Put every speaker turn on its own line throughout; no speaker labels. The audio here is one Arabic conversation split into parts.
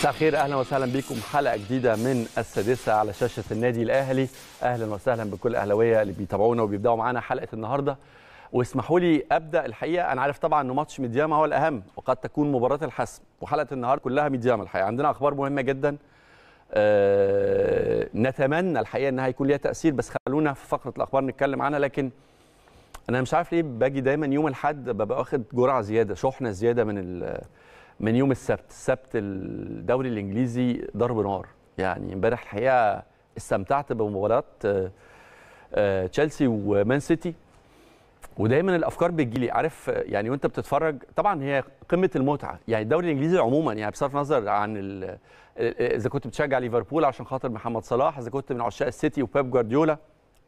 مساء الخير اهلا وسهلا بكم حلقه جديده من السادسه على شاشه النادي الاهلي اهلا وسهلا بكل اهلاويه اللي بيتابعونا وبيبداوا معانا حلقه النهارده واسمحوا لي ابدا الحقيقه انا عارف طبعا ان ماتش ميدياما هو الاهم وقد تكون مباراه الحسم وحلقه النهارده كلها ميدياما الحقيقه عندنا اخبار مهمه جدا أه نتمنى الحقيقه انها هيكون ليها تاثير بس خلونا في فقره الاخبار نتكلم عنها لكن انا مش عارف ليه باجي دايما يوم الاحد ببقى واخد جرعه زياده شحنه زياده من من يوم السبت السبت الدوري الانجليزي ضرب نار يعني امبارح الحقيقه استمتعت بمباراه آه، تشيلسي ومان سيتي ودايما الافكار بتجيلي عارف يعني وانت بتتفرج طبعا هي قمه المتعه يعني الدوري الانجليزي عموما يعني بصرف نظر عن آه، آه، اذا كنت بتشجع ليفربول عشان خاطر محمد صلاح اذا كنت من عشاق السيتي وبيب جوارديولا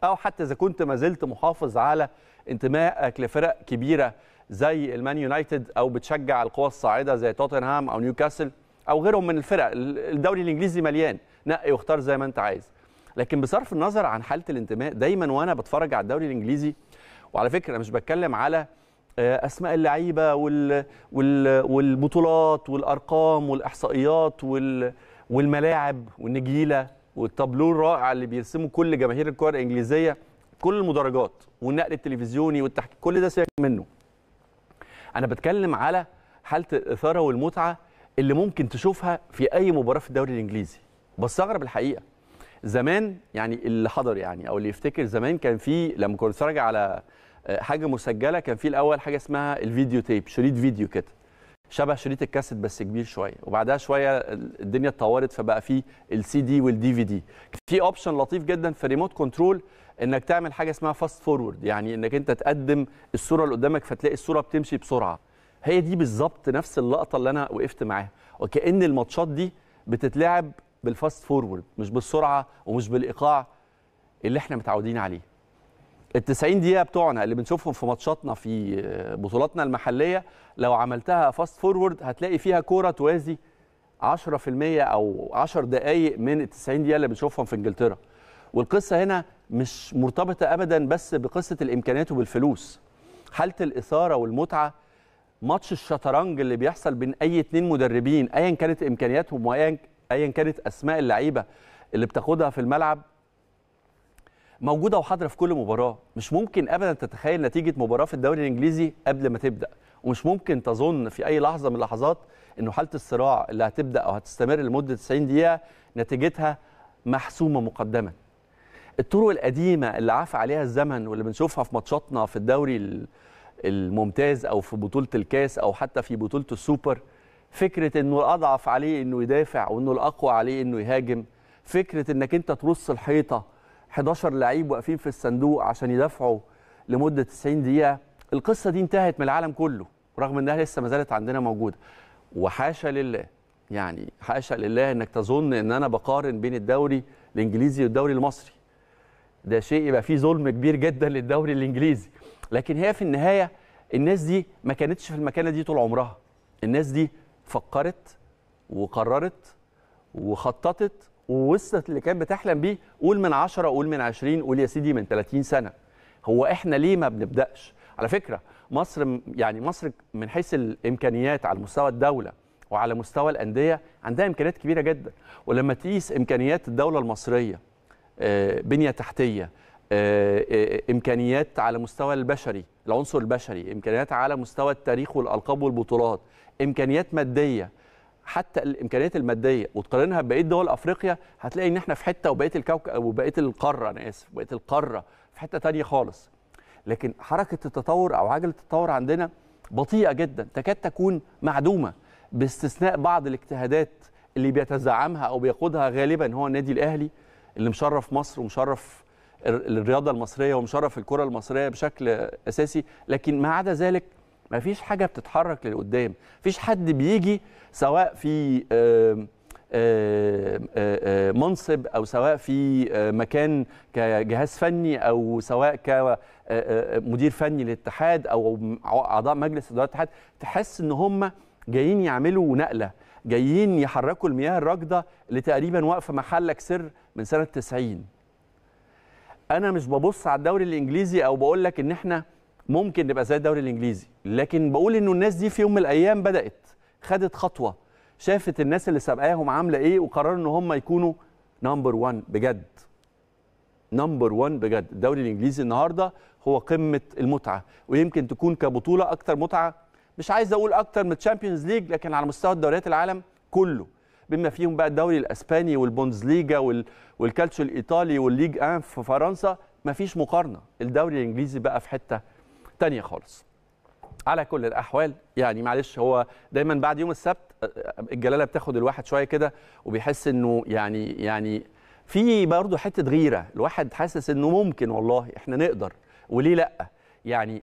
او حتى اذا كنت ما زلت محافظ على انتمائك لفرق كبيره زي المان يونايتد او بتشجع القوى الصاعده زي توتنهام او نيوكاسل او غيرهم من الفرق الدوري الانجليزي مليان نقي واختار زي ما انت عايز لكن بصرف النظر عن حاله الانتماء دايما وانا بتفرج على الدوري الانجليزي وعلى فكره مش بتكلم على آه، اسماء اللعيبه والبطولات والارقام والاحصائيات والملاعب والنجيله والتابلوه الرائع اللي بيرسمه كل جماهير الكره الانجليزيه كل المدرجات والنقل التلفزيوني والتحكيم كل ده سيبك منه انا بتكلم على حاله الاثاره والمتعه اللي ممكن تشوفها في اي مباراه في الدوري الانجليزي بستغرب الحقيقه زمان يعني اللي حضر يعني او اللي يفتكر زمان كان في لما كنت اتفرج على آه، حاجه مسجله كان في الاول حاجه اسمها الفيديو تيب شريط فيديو كده شبه شريط الكاسيت بس كبير شويه وبعدها شويه الدنيا اتطورت فبقى في السي دي والدي في دي في اوبشن لطيف جدا في ريموت كنترول انك تعمل حاجه اسمها فاست فورورد يعني انك انت تقدم الصوره اللي قدامك فتلاقي الصوره بتمشي بسرعه هي دي بالظبط نفس اللقطه اللي انا وقفت معاها وكان الماتشات دي بتتلعب بالفاست فورورد مش بالسرعه ومش بالايقاع اللي احنا متعودين عليه ال 90 دقيقه بتوعنا اللي بنشوفهم في ماتشاتنا في آه، بطولاتنا المحليه لو عملتها فاست فورورد هتلاقي فيها كوره توازي 10% او 10 دقائق من ال 90 دقيقه اللي بنشوفهم في انجلترا والقصه هنا مش مرتبطه ابدا بس بقصه الامكانيات وبالفلوس حاله الاثاره والمتعه ماتش الشطرنج اللي بيحصل بين اي اتنين مدربين ايا كانت امكانياتهم وايا ايا كانت اسماء اللعيبه اللي بتاخدها في الملعب موجوده وحاضره في كل مباراه مش ممكن ابدا تتخيل نتيجه مباراه في الدوري الانجليزي قبل ما تبدا ومش ممكن تظن في اي لحظه من اللحظات انه حاله الصراع اللي هتبدا او هتستمر لمده 90 دقيقه نتيجتها محسومه مقدما الطرق القديمه اللي عفى عليها الزمن واللي بنشوفها في ماتشاتنا في الدوري الممتاز او في بطوله الكاس او حتى في بطوله السوبر فكره انه الاضعف عليه انه يدافع وانه الاقوى عليه انه يهاجم فكره انك انت ترص الحيطه 11 لعيب واقفين في الصندوق عشان يدافعوا لمده 90 دقيقه القصه دي انتهت من العالم كله رغم انها لسه ما زالت عندنا موجوده وحاشا لله يعني حاشا لله انك تظن ان انا بقارن بين الدوري الانجليزي والدوري المصري ده شيء يبقى فيه ظلم كبير جدا للدوري الانجليزي لكن هي في النهايه الناس دي ما كانتش في المكانه دي طول عمرها الناس دي فكرت وقررت وخططت ووصلت اللي كانت بتحلم بيه قول من 10 قول من 20 قول يا سيدي من 30 سنه هو احنا ليه ما بنبداش على فكره مصر يعني مصر من حيث الامكانيات على مستوى الدوله وعلى مستوى الانديه عندها امكانيات كبيره جدا ولما تقيس امكانيات الدوله المصريه آه، بنيه تحتيه آه، آه، امكانيات على مستوى البشري العنصر البشري امكانيات على مستوى التاريخ والالقاب والبطولات امكانيات ماديه حتى الامكانيات الماديه وتقارنها ببقيه دول افريقيا هتلاقي ان احنا في حته وبقيه الكوكب وبقيه القاره انا اسف بقيه القاره في حته ثانيه خالص لكن حركه التطور او عجله التطور عندنا بطيئه جدا تكاد تكون معدومه باستثناء بعض الاجتهادات اللي بيتزعمها او بيقودها غالبا هو النادي الاهلي اللي مشرف مصر ومشرف الرياضه المصريه ومشرف الكره المصريه بشكل اساسي لكن ما عدا ذلك ما فيش حاجه بتتحرك للقدام فيش حد بيجي سواء في منصب او سواء في مكان كجهاز فني او سواء كمدير فني للاتحاد او اعضاء مجلس اداره الاتحاد تحس ان هم جايين يعملوا نقله جايين يحركوا المياه الراكده اللي تقريبا واقفه محلك سر من سنه 90 انا مش ببص على الدوري الانجليزي او بقول لك ان احنا ممكن نبقى زي الدوري الانجليزي لكن بقول انه الناس دي في يوم من الايام بدات خدت خطوه شافت الناس اللي سابقاهم عامله ايه وقرروا ان هم يكونوا نمبر 1 بجد نمبر 1 بجد الدوري الانجليزي النهارده هو قمه المتعه ويمكن تكون كبطوله اكتر متعه مش عايز اقول اكتر من تشامبيونز ليج لكن على مستوى دوريات العالم كله بما فيهم بقى الدوري الاسباني والبوندسليجا وال... والكالتشو الايطالي والليج ان في فرنسا مفيش مقارنه الدوري الانجليزي بقى في حته تانية خالص على كل الاحوال يعني معلش هو دايما بعد يوم السبت الجلاله بتاخد الواحد شويه كده وبيحس انه يعني يعني في برضه حته غيره الواحد حاسس انه ممكن والله احنا نقدر وليه لا يعني